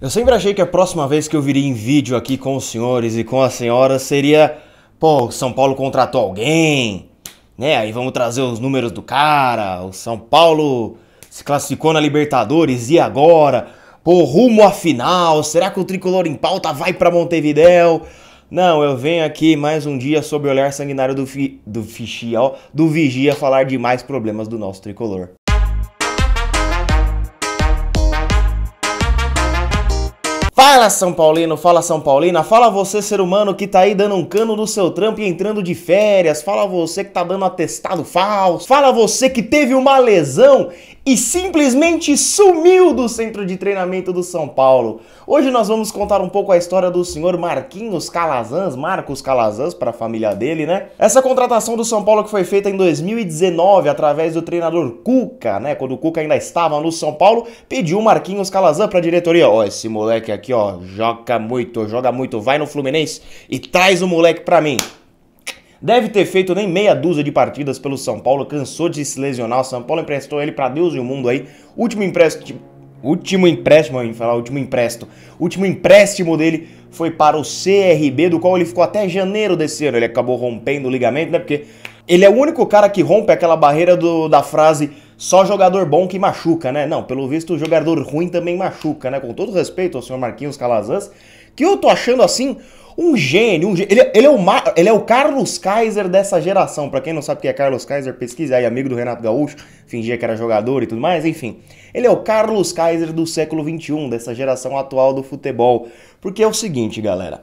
Eu sempre achei que a próxima vez que eu viria em vídeo aqui com os senhores e com as senhoras seria, pô, São Paulo contratou alguém, né? Aí vamos trazer os números do cara. O São Paulo se classificou na Libertadores e agora, pô, rumo à final. Será que o tricolor em pauta vai para Montevidéu? Não, eu venho aqui mais um dia sob o olhar sanguinário do fi, do fichial, do vigia falar de mais problemas do nosso tricolor. Fala São Paulino, fala São Paulina, fala você ser humano que tá aí dando um cano no seu trampo e entrando de férias, fala você que tá dando atestado falso, fala você que teve uma lesão e simplesmente sumiu do centro de treinamento do São Paulo. Hoje nós vamos contar um pouco a história do senhor Marquinhos Calazans, Marcos Calazans para a família dele, né? Essa contratação do São Paulo que foi feita em 2019 através do treinador Cuca, né? Quando o Cuca ainda estava no São Paulo, pediu o Marquinhos Calazans para a diretoria, ó, esse moleque aqui, ó, joga muito, joga muito, vai no Fluminense e traz o moleque para mim. Deve ter feito nem meia dúzia de partidas pelo São Paulo, cansou de se lesionar. O São Paulo emprestou ele para Deus e o mundo aí. Último empréstimo. Último empréstimo, eu falar, último empréstimo. Último empréstimo dele foi para o CRB, do qual ele ficou até janeiro desse ano. Ele acabou rompendo o ligamento, né? Porque ele é o único cara que rompe aquela barreira do, da frase só jogador bom que machuca, né? Não, pelo visto, jogador ruim também machuca, né? Com todo respeito ao senhor Marquinhos Calazans, que eu tô achando assim um gênio, um gênio. Ele, ele, é o ele é o Carlos Kaiser dessa geração. Para quem não sabe o que é Carlos Kaiser, pesquisa aí, amigo do Renato Gaúcho, fingia que era jogador e tudo mais, enfim. Ele é o Carlos Kaiser do século XXI, dessa geração atual do futebol. Porque é o seguinte, galera.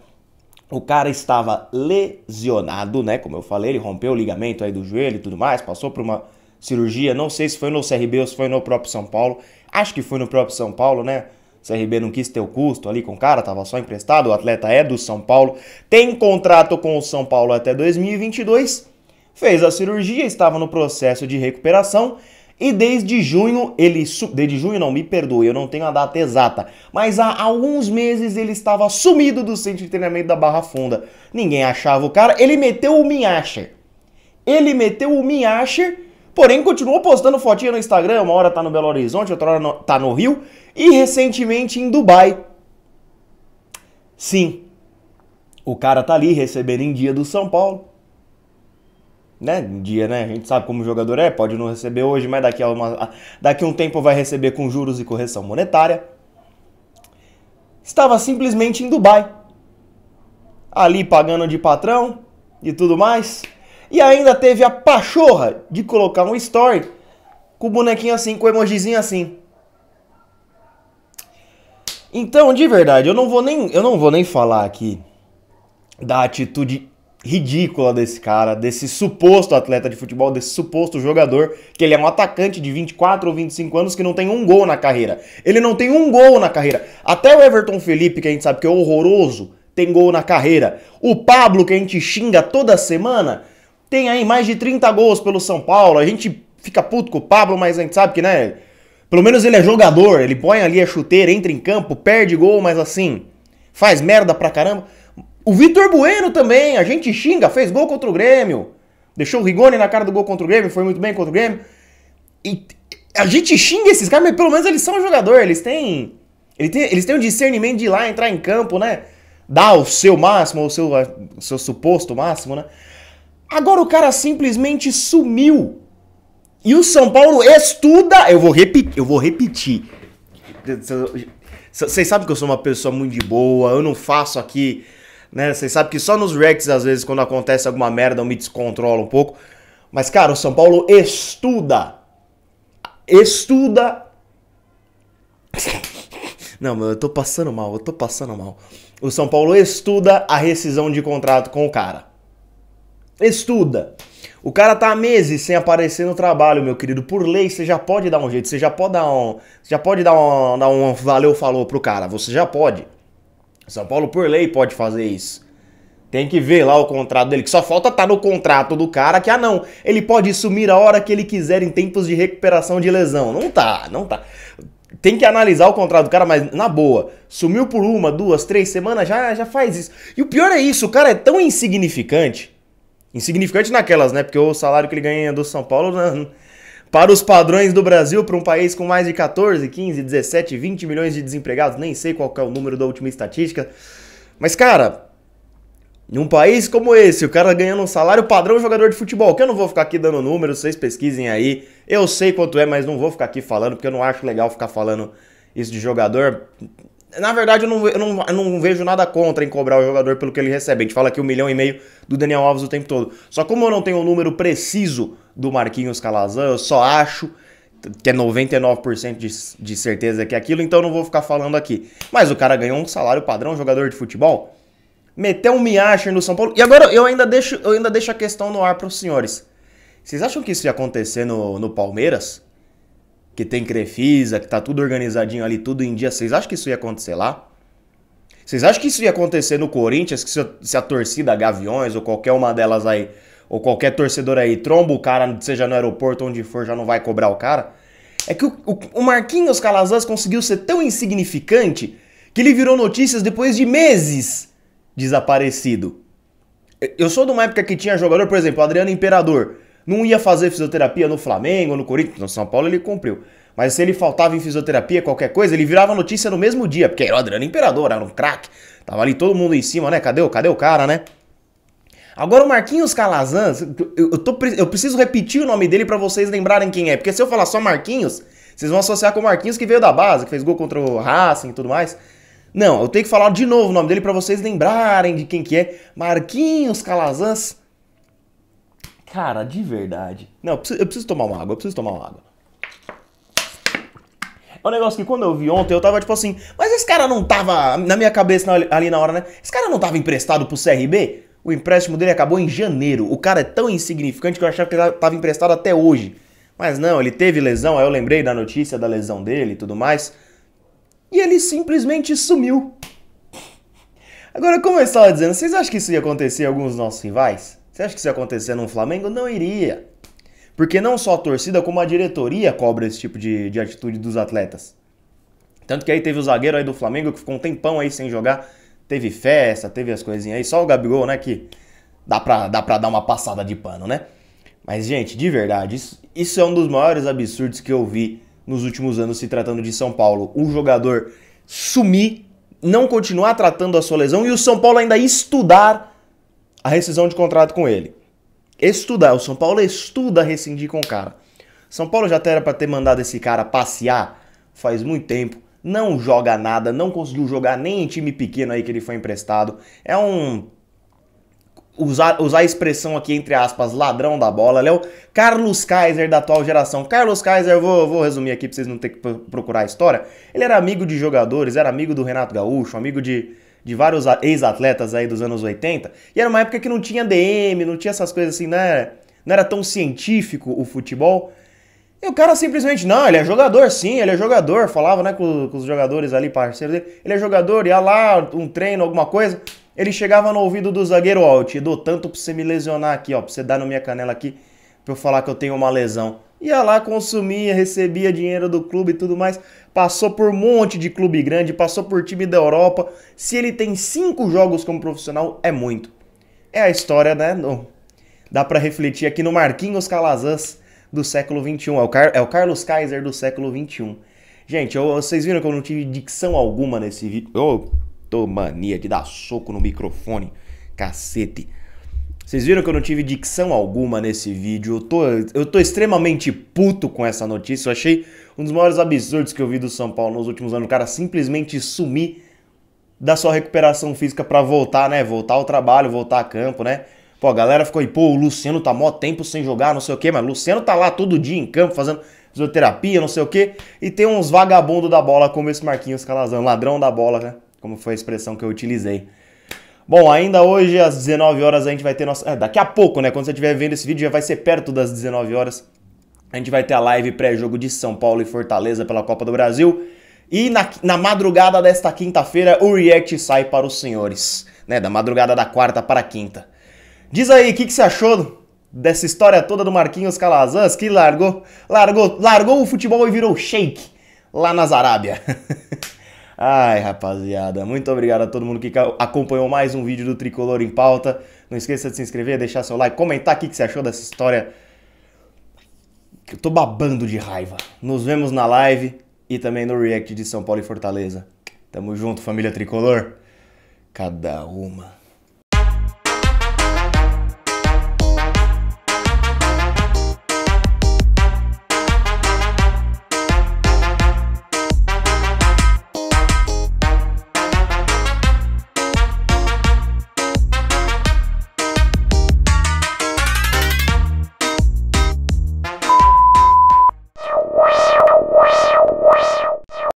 O cara estava lesionado, né? Como eu falei, ele rompeu o ligamento aí do joelho e tudo mais, passou por uma cirurgia, não sei se foi no CRB ou se foi no próprio São Paulo. Acho que foi no próprio São Paulo, né? CRB não quis ter o custo ali com o cara, tava só emprestado, o atleta é do São Paulo, tem contrato com o São Paulo até 2022, fez a cirurgia, estava no processo de recuperação e desde junho ele desde junho não me perdoe, eu não tenho a data exata, mas há alguns meses ele estava sumido do centro de treinamento da Barra Funda. Ninguém achava o cara, ele meteu o Minhasher. Ele meteu o Minhasher porém continuou postando fotinha no Instagram, uma hora tá no Belo Horizonte, outra hora no, tá no Rio e recentemente em Dubai. Sim, o cara tá ali recebendo em dia do São Paulo. Né? Em dia, né? A gente sabe como o jogador é, pode não receber hoje, mas daqui a, uma, daqui a um tempo vai receber com juros e correção monetária. Estava simplesmente em Dubai. Ali pagando de patrão e tudo mais. E ainda teve a pachorra de colocar um story com o bonequinho assim, com o emojizinho assim. Então, de verdade, eu não vou nem, eu não vou nem falar aqui da atitude ridícula desse cara, desse suposto atleta de futebol, desse suposto jogador, que ele é um atacante de 24 ou 25 anos que não tem um gol na carreira. Ele não tem um gol na carreira. Até o Everton Felipe, que a gente sabe que é horroroso, tem gol na carreira. O Pablo, que a gente xinga toda semana, tem aí mais de 30 gols pelo São Paulo. A gente fica puto com o Pablo, mas a gente sabe que, né? Pelo menos ele é jogador, ele põe ali a chuteira, entra em campo, perde gol, mas assim, faz merda pra caramba. O Vitor Bueno também, a gente xinga, fez gol contra o Grêmio. Deixou o Rigoni na cara do gol contra o Grêmio, foi muito bem contra o Grêmio. E a gente xinga esses caras, mas pelo menos eles são jogador, eles têm. Eles têm, eles têm o discernimento de ir lá, entrar em campo, né? Dar o seu máximo, o seu, o seu suposto máximo, né? Agora o cara simplesmente sumiu. E o São Paulo estuda. Eu vou repetir, eu vou repetir. Vocês sabem que eu sou uma pessoa muito de boa, eu não faço aqui, né? Vocês sabem que só nos reacts, às vezes, quando acontece alguma merda, eu me descontrolo um pouco. Mas, cara, o São Paulo estuda. Estuda. Não, eu tô passando mal, eu tô passando mal. O São Paulo estuda a rescisão de contrato com o cara. Estuda. O cara tá há meses sem aparecer no trabalho, meu querido. Por lei, você já pode dar um jeito, você já pode dar um. já pode dar um, dar um valeu falou pro cara. Você já pode. São Paulo, por lei, pode fazer isso. Tem que ver lá o contrato dele, que só falta estar tá no contrato do cara que, ah não, ele pode sumir a hora que ele quiser em tempos de recuperação de lesão. Não tá, não tá. Tem que analisar o contrato do cara, mas na boa, sumiu por uma, duas, três semanas, já, já faz isso. E o pior é isso, o cara é tão insignificante Insignificante naquelas, né? Porque o salário que ele ganha do São Paulo, né? para os padrões do Brasil, para um país com mais de 14, 15, 17, 20 milhões de desempregados, nem sei qual é o número da última estatística. Mas, cara, num país como esse, o cara ganhando um salário padrão jogador de futebol, que eu não vou ficar aqui dando números, vocês pesquisem aí. Eu sei quanto é, mas não vou ficar aqui falando, porque eu não acho legal ficar falando isso de jogador. Na verdade, eu não, eu, não, eu não vejo nada contra em cobrar o jogador pelo que ele recebe. A gente fala aqui um milhão e meio do Daniel Alves o tempo todo. Só como eu não tenho o um número preciso do Marquinhos Calazan, eu só acho que é 99% de, de certeza que é aquilo, então eu não vou ficar falando aqui. Mas o cara ganhou um salário padrão, jogador de futebol, meteu um miacher no São Paulo. E agora eu ainda deixo, eu ainda deixo a questão no ar para os senhores. Vocês acham que isso ia acontecer no, no Palmeiras? que tem Crefisa, que tá tudo organizadinho ali, tudo em dia, vocês acham que isso ia acontecer lá? Vocês acham que isso ia acontecer no Corinthians, que se a torcida Gaviões ou qualquer uma delas aí, ou qualquer torcedor aí, tromba o cara, seja no aeroporto, onde for, já não vai cobrar o cara? É que o, o, Marquinhos Calazans conseguiu ser tão insignificante que ele virou notícias depois de meses desaparecido. Eu sou de uma época que tinha jogador, por exemplo, Adriano Imperador. Não ia fazer fisioterapia no Flamengo, no Corinthians, no São Paulo ele cumpriu. Mas se ele faltava em fisioterapia, qualquer coisa, ele virava notícia no mesmo dia, porque era o Adriano Imperador, era um craque. Tava ali todo mundo em cima, né? Cadê o, cadê o cara, né? Agora o Marquinhos Calazans, eu, tô, eu preciso repetir o nome dele para vocês lembrarem quem é, porque se eu falar só Marquinhos, vocês vão associar com o Marquinhos que veio da base, que fez gol contra o Racing e tudo mais. Não, eu tenho que falar de novo o nome dele para vocês lembrarem de quem que é. Marquinhos Calazans Cara, de verdade. Não, eu preciso, eu preciso tomar uma água, eu preciso tomar uma água. É um negócio que quando eu vi ontem, eu tava tipo assim, mas esse cara não tava, na minha cabeça ali na hora, né? Esse cara não tava emprestado pro CRB? O empréstimo dele acabou em janeiro. O cara é tão insignificante que eu achava que ele tava emprestado até hoje. Mas não, ele teve lesão, aí eu lembrei da notícia da lesão dele e tudo mais. E ele simplesmente sumiu. Agora, como eu estava dizendo, vocês acham que isso ia acontecer em alguns dos nossos rivais? Você acha que se acontecer no Flamengo? Não iria. Porque não só a torcida, como a diretoria cobra esse tipo de, de atitude dos atletas. Tanto que aí teve o zagueiro aí do Flamengo que ficou um tempão aí sem jogar. Teve festa, teve as coisinhas aí. Só o Gabigol, né, que dá pra, dá pra dar uma passada de pano, né? Mas, gente, de verdade, isso, isso é um dos maiores absurdos que eu vi nos últimos anos se tratando de São Paulo. Um jogador sumir, não continuar tratando a sua lesão e o São Paulo ainda estudar a rescisão de contrato com ele. Estudar, o São Paulo estuda rescindir com o cara. São Paulo já era para ter mandado esse cara passear faz muito tempo. Não joga nada, não conseguiu jogar nem em time pequeno aí que ele foi emprestado. É um usar, usar a expressão aqui entre aspas, ladrão da bola, ele é o Carlos Kaiser da atual geração. Carlos Kaiser, eu vou, vou resumir aqui pra vocês não terem que procurar a história. Ele era amigo de jogadores, era amigo do Renato Gaúcho, amigo de de vários ex-atletas aí dos anos 80, e era uma época que não tinha DM, não tinha essas coisas assim, né? Não era tão científico o futebol. E o cara simplesmente, não, ele é jogador sim, ele é jogador. Falava, né, com, com os jogadores ali, parceiros dele. Ele é jogador, ia lá, um treino, alguma coisa. Ele chegava no ouvido do zagueiro, ó, eu te dou tanto pra você me lesionar aqui, ó, pra você dar na minha canela aqui, pra eu falar que eu tenho uma lesão. Ia lá, consumia, recebia dinheiro do clube e tudo mais. Passou por um monte de clube grande, passou por time da Europa. Se ele tem cinco jogos como profissional, é muito. É a história, né? No... Dá para refletir aqui no Marquinhos Calazans do século XXI. É o, Car... é o Carlos Kaiser do século XXI. Gente, eu, vocês viram que eu não tive dicção alguma nesse vídeo. Ô, tô mania de dar soco no microfone. Cacete. Vocês viram que eu não tive dicção alguma nesse vídeo. Eu tô, eu tô extremamente puto com essa notícia. Eu achei um dos maiores absurdos que eu vi do São Paulo nos últimos anos. O cara simplesmente sumir da sua recuperação física para voltar, né? Voltar ao trabalho, voltar a campo, né? Pô, a galera ficou aí, pô, o Luciano tá mó tempo sem jogar, não sei o quê, mas o Luciano tá lá todo dia em campo fazendo fisioterapia, não sei o quê. E tem uns vagabundo da bola como esse Marquinhos Calazão, ladrão da bola, né? Como foi a expressão que eu utilizei. Bom, ainda hoje às 19 horas a gente vai ter nossa. É, daqui a pouco, né? Quando você estiver vendo esse vídeo, já vai ser perto das 19 horas. A gente vai ter a live pré-jogo de São Paulo e Fortaleza pela Copa do Brasil. E na, na madrugada desta quinta-feira, o React sai para os senhores, né? Da madrugada da quarta para a quinta. Diz aí, o que, que você achou dessa história toda do Marquinhos Calazans que largou, largou, largou o futebol e virou shake lá na Arábia? Ai, rapaziada, muito obrigado a todo mundo que acompanhou mais um vídeo do Tricolor em Pauta. Não esqueça de se inscrever, deixar seu like, comentar o que você achou dessa história. Eu tô babando de raiva. Nos vemos na live e também no React de São Paulo e Fortaleza. Tamo junto, família Tricolor. Cada uma.